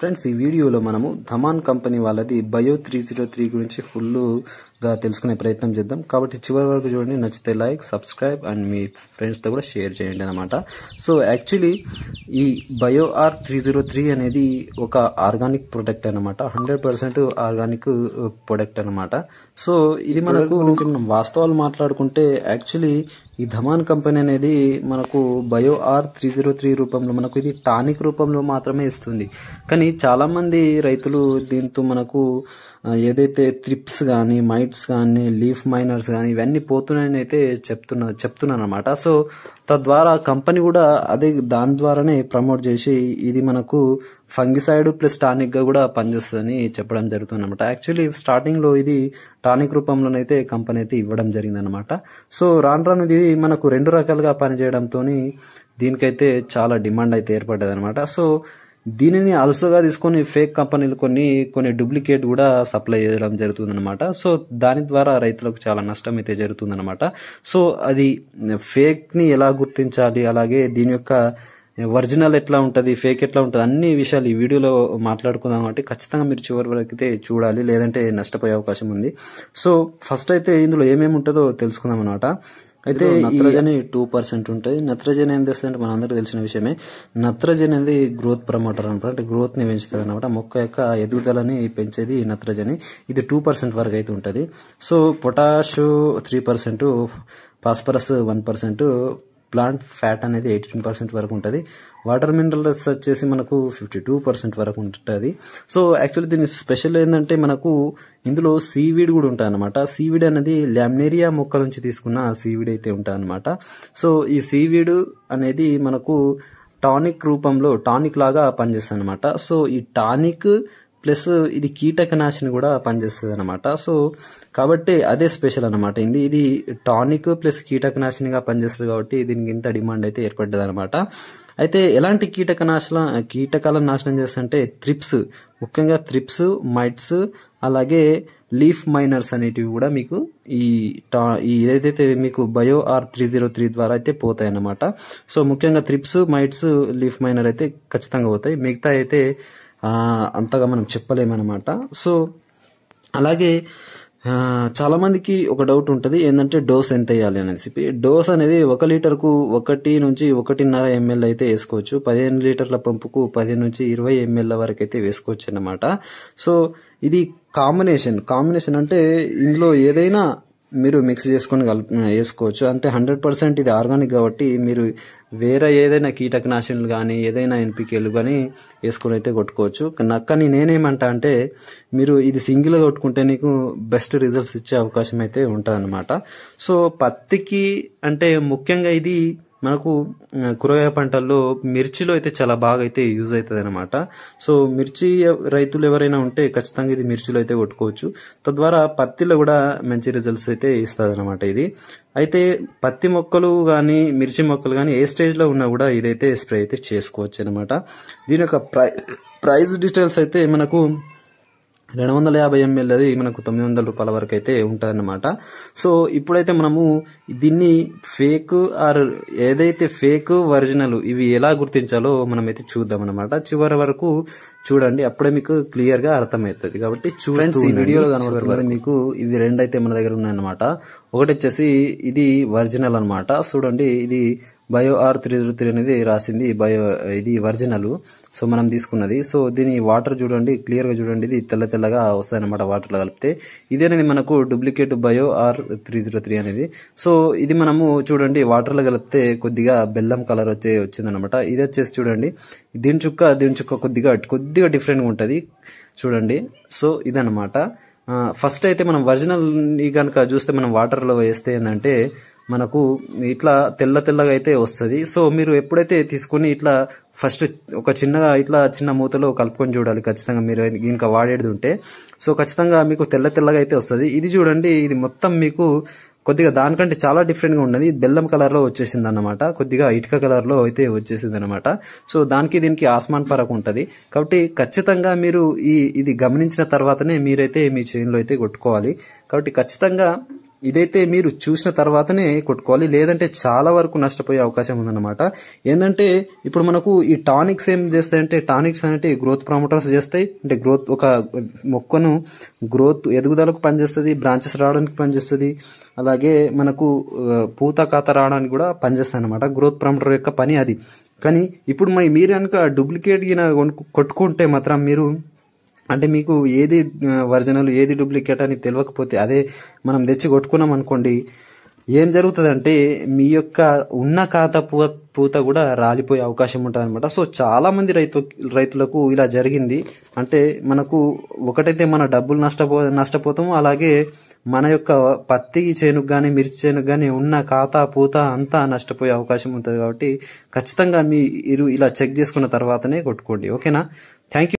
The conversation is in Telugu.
ఫ్రెండ్స్ ఈ వీడియోలో మనము ధమాన్ కంపెనీ వాళ్ళది బయో త్రీ జీరో త్రీ గురించి ఫుల్ గా తెలుసుకునే ప్రయత్నం చేద్దాం కాబట్టి చివరి వరకు చూడండి నచ్చితే లైక్ సబ్స్క్రైబ్ అండ్ మీ ఫ్రెండ్స్తో కూడా షేర్ చేయండి అనమాట సో యాక్చువల్లీ ఈ bio R three zero three అనేది ఒక ఆర్గానిక్ ప్రొడక్ట్ అనమాట hundred percent organic uh, product అనమాట సో ఇది మనకు మనం వాస్తవాలు మాట్లాడుకుంటే యాక్చువల్లీ ఈ ధమాన్ కంపెనీ అనేది మనకు bio R three zero three రూపంలో మనకు ఇది టానిక్ రూపంలో మాత్రమే ఇస్తుంది కానీ చాలామంది రైతులు దీంతో మనకు ఏదైతే త్రిప్స్ కానీ మైట్స్ కానీ లీఫ్ మైనర్స్ కానీ ఇవన్నీ పోతున్నాయని అయితే చెప్తున్నా చెప్తున్నాను అనమాట సో తద్వారా కంపెనీ కూడా అదే దాని ద్వారానే ప్రమోట్ చేసి ఇది మనకు ఫంగిసైడ్ ప్లస్ టానిక్గా కూడా పనిచేస్తుందని చెప్పడం జరుగుతుంది అనమాట యాక్చువల్లీ స్టార్టింగ్లో ఇది టానిక్ రూపంలోనైతే కంపెనీ అయితే ఇవ్వడం జరిగిందనమాట సో రాను రాను ఇది మనకు రెండు రకాలుగా పనిచేయడంతో దీనికైతే చాలా డిమాండ్ అయితే ఏర్పడ్డది అనమాట సో దీనిని అలసగా తీసుకొని ఫేక్ కంపెనీలు కొన్ని కొన్ని డూప్లికేట్ కూడా సప్లై చేయడం జరుగుతుందన్నమాట సో దాని ద్వారా రైతులకు చాలా నష్టం అయితే జరుగుతుందన్నమాట సో అది ఫేక్ని ఎలా గుర్తించాలి అలాగే దీని యొక్క ఒరిజినల్ ఎట్లా ఉంటుంది ఫేక్ ఎట్లా ఉంటుంది అన్ని విషయాలు ఈ వీడియోలో మాట్లాడుకుందాం కాబట్టి ఖచ్చితంగా మీరు చివరి వరకు అయితే చూడాలి లేదంటే నష్టపోయే అవకాశం ఉంది సో ఫస్ట్ అయితే ఇందులో ఏమేమి ఉంటుందో తెలుసుకుందాం అనమాట అయితే నత్రజని టూ పర్సెంట్ ఉంటుంది నత్రజని ఏం చేస్తుంది అంటే మనందరికీ తెలిసిన విషయమే నత్రజని అనేది గ్రోత్ ప్రమోటర్ అనమాట అంటే గ్రోత్ని పెంచుతుంది అనమాట మొక్క యొక్క ఎదుగుదలని పెంచేది నత్రజని ఇది టూ పర్సెంట్ వరకు అయితే ఉంటుంది so potash three percent phosphorus one percent plant fat అనేది ఎయిటీన్ పర్సెంట్ వరకు ఉంటుంది వాటర్ మినరల్స్ వచ్చేసి మనకు ఫిఫ్టీ టూ పర్సెంట్ వరకు ఉంటుంది సో యాక్చువల్లీ దీని స్పెషల్ ఏంటంటే మనకు ఇందులో సీవీడ్ కూడా ఉంటుంది అనమాట సీవీడ్ అనేది లామినేరియా మొక్క నుంచి తీసుకున్న సీవీడ్ అయితే ఉంటుంది అనమాట సో ఈ సీవీడ్ అనేది మనకు టానిక్ రూపంలో టానిక్ లాగా పనిచేస్తుంది అనమాట సో ఈ టానిక్ ప్లస్ ఇది కీటకనాశిని కూడా పనిచేస్తుంది అనమాట సో కాబట్టి అదే స్పెషల్ అనమాట ఇది ఇది టానిక్ ప్లస్ కీటకనాశినిగా పనిచేస్తుంది కాబట్టి దీనికి ఇంత డిమాండ్ అయితే ఏర్పడ్డది అనమాట అయితే ఎలాంటి కీటకనాశల కీటకాలను నాశనం చేస్తుంటే త్రిప్స్ ముఖ్యంగా త్రిప్స్ మైట్స్ అలాగే లీఫ్ మైనర్స్ అనేటివి కూడా మీకు ఈ టా ఈ ఏదైతే మీకు bio R three zero three ద్వారా అయితే పోతాయి అన్నమాట సో ముఖ్యంగా త్రిప్స్ మైట్స్ లీఫ్ మైనర్ అయితే ఖచ్చితంగా పోతాయి మిగతా అయితే అంతగా మనం చెప్పలేమన్నమాట సో అలాగే చాలామందికి ఒక డౌట్ ఉంటుంది ఏంటంటే డోస్ ఎంత వేయాలి అనేసి డోస్ అనేది ఒక లీటర్కు ఒకటి నుంచి ఒకటిన్నర ఎంఎల్ అయితే వేసుకోవచ్చు పదిహేను లీటర్ల పంపుకు పదిహేను నుంచి ఇరవై ఎంఎల్ వరకు అయితే వేసుకోవచ్చు అన్నమాట సో ఇది కాంబినేషన్ కాంబినేషన్ అంటే ఇందులో ఏదైనా మీరు మిక్స్ చేసుకొని కలుపు వేసుకోవచ్చు అంటే హండ్రెడ్ పర్సెంట్ ఇది ఆర్గానిక్ కాబట్టి మీరు వేరే ఏదైనా కీటకనాశనులు కానీ ఏదైనా ఎన్పికేలు కానీ వేసుకొని అయితే కొట్టుకోవచ్చు నక్కని నేనేమంటా అంటే మీరు ఇది సింగిల్గా కొట్టుకుంటే నీకు బెస్ట్ రిజల్ట్స్ ఇచ్చే అవకాశం అయితే ఉంటుంది సో పత్తికి అంటే ముఖ్యంగా ఇది మనకు కూరగాయ పంటల్లో మిర్చిలో అయితే చాలా బాగా అయితే యూజ్ అవుతుంది అనమాట సో మిర్చి రైతులు ఎవరైనా ఉంటే ఖచ్చితంగా ఇది మిర్చిలో అయితే కొట్టుకోవచ్చు తద్వారా పత్తిలో కూడా మంచి రిజల్ట్స్ అయితే ఇస్తుంది అనమాట ఇది అయితే పత్తి మొక్కలు కానీ మిర్చి మొక్కలు కానీ ఏ స్టేజ్లో ఉన్నా కూడా ఇదైతే స్ప్రే అయితే చేసుకోవచ్చు అనమాట దీని యొక్క ప్రై ప్రైజ్ డీటెయిల్స్ అయితే మనకు రెండు వందల యాభై ఎంఎల్ అది మనకు తొమ్మిది వందల రూపాయల వరకు అయితే ఉంటుందన్నమాట సో ఇప్పుడైతే మనము దీన్ని ఫేక్ ఆర్ ఏదైతే ఫేక్ ఒరిజినల్ ఇవి ఎలా గుర్తించాలో మనమైతే చూద్దాం అనమాట చివరి వరకు చూడండి అప్పుడే మీకు క్లియర్ గా అర్థమవుతుంది కాబట్టి చూడండి ఈ వీడియోలో కనబడుతుంది మీకు ఇవి రెండైతే మన దగ్గర ఉన్నాయన్నమాట ఒకటి వచ్చేసి ఇది ఒరిజినల్ అనమాట చూడండి ఇది bio R three zero three అనేది రాసింది బయో ఇది ఒరిజినల్ సో మనం తీసుకున్నది సో దీని వాటర్ చూడండి క్లియర్గా చూడండి ఇది తెల్ల తెల్లగా వస్తాయి అనమాట వాటర్లో కలిపితే ఇది అనేది మనకు duplicate bio R three zero three అనేది సో ఇది మనము చూడండి వాటర్లో కలిపితే కొద్దిగా బెల్లం కలర్ వచ్చే వచ్చిందనమాట ఇది వచ్చేసి చూడండి దీని చుక్క దీని చుక్క కొద్దిగా కొద్దిగా డిఫరెంట్గా ఉంటుంది చూడండి సో ఇదనమాట ఫస్ట్ అయితే మనం ఒరిజినల్ కనుక చూస్తే మనం వాటర్లో వేస్తే ఏంటంటే మనకు ఇట్లా తెల్ల తెల్లగా అయితే వస్తుంది సో మీరు ఎప్పుడైతే తీసుకొని ఇట్లా ఫస్ట్ ఒక చిన్నగా ఇట్లా చిన్న మూతలో కలుపుకొని చూడాలి ఖచ్చితంగా మీరు ఇంకా వాడేది ఉంటే సో ఖచ్చితంగా మీకు తెల్ల తెల్లగా అయితే వస్తుంది ఇది చూడండి ఇది మొత్తం మీకు కొద్దిగా దానికంటే చాలా డిఫరెంట్గా ఉన్నది బెల్లం కలర్లో వచ్చేసింది అనమాట కొద్దిగా ఇటుక కలర్లో అయితే వచ్చేసింది అనమాట సో దానికి దీనికి ఆస్మాన్ పరకు ఉంటుంది కాబట్టి ఖచ్చితంగా మీరు ఈ ఇది గమనించిన తర్వాతనే మీరైతే మీ చేనులో అయితే కొట్టుకోవాలి కాబట్టి ఖచ్చితంగా ఇదైతే మీరు చూసిన తర్వాతనే కొట్టుకోవాలి లేదంటే చాలా వరకు నష్టపోయే అవకాశం ఉందన్నమాట ఏంటంటే ఇప్పుడు మనకు ఈ టానిక్స్ ఏం చేస్తాయంటే టానిక్స్ అనేవి గ్రోత్ ప్రమోటర్స్ చేస్తాయి అంటే గ్రోత్ ఒక మొక్కను గ్రోత్ ఎదుగుదలకు పనిచేస్తుంది బ్రాంచెస్ రావడానికి పనిచేస్తుంది అలాగే మనకు పూత ఖాతా రావడానికి కూడా పనిచేస్తాయి అనమాట గ్రోత్ ప్రమోటర్ యొక్క పని అది కానీ ఇప్పుడు మరి మీరు కనుక డూప్లికేట్ కొనుక్కు కొట్టుకుంటే మాత్రం మీరు అంటే మీకు ఏది ఒరిజినల్ ఏది డూప్లికేట్ అని తెలియకపోతే అదే మనం తెచ్చి కొట్టుకున్నాం అనుకోండి ఏం జరుగుతుందంటే మీ యొక్క ఉన్న ఖాత పూత పూత కూడా రాలిపోయే అవకాశం ఉంటుంది అనమాట సో చాలా మంది రైతు రైతులకు ఇలా జరిగింది అంటే మనకు ఒకటైతే మన డబ్బులు నష్టపో నష్టపోతాము అలాగే మన యొక్క పత్తి చేనుకు కానీ మిర్చి చేనుకు కానీ ఉన్న ఖాతా పూత అంతా నష్టపోయే అవకాశం ఉంటుంది కాబట్టి ఖచ్చితంగా మీరు ఇలా చెక్ చేసుకున్న తర్వాతనే కొట్టుకోండి ఓకేనా థ్యాంక్ యూ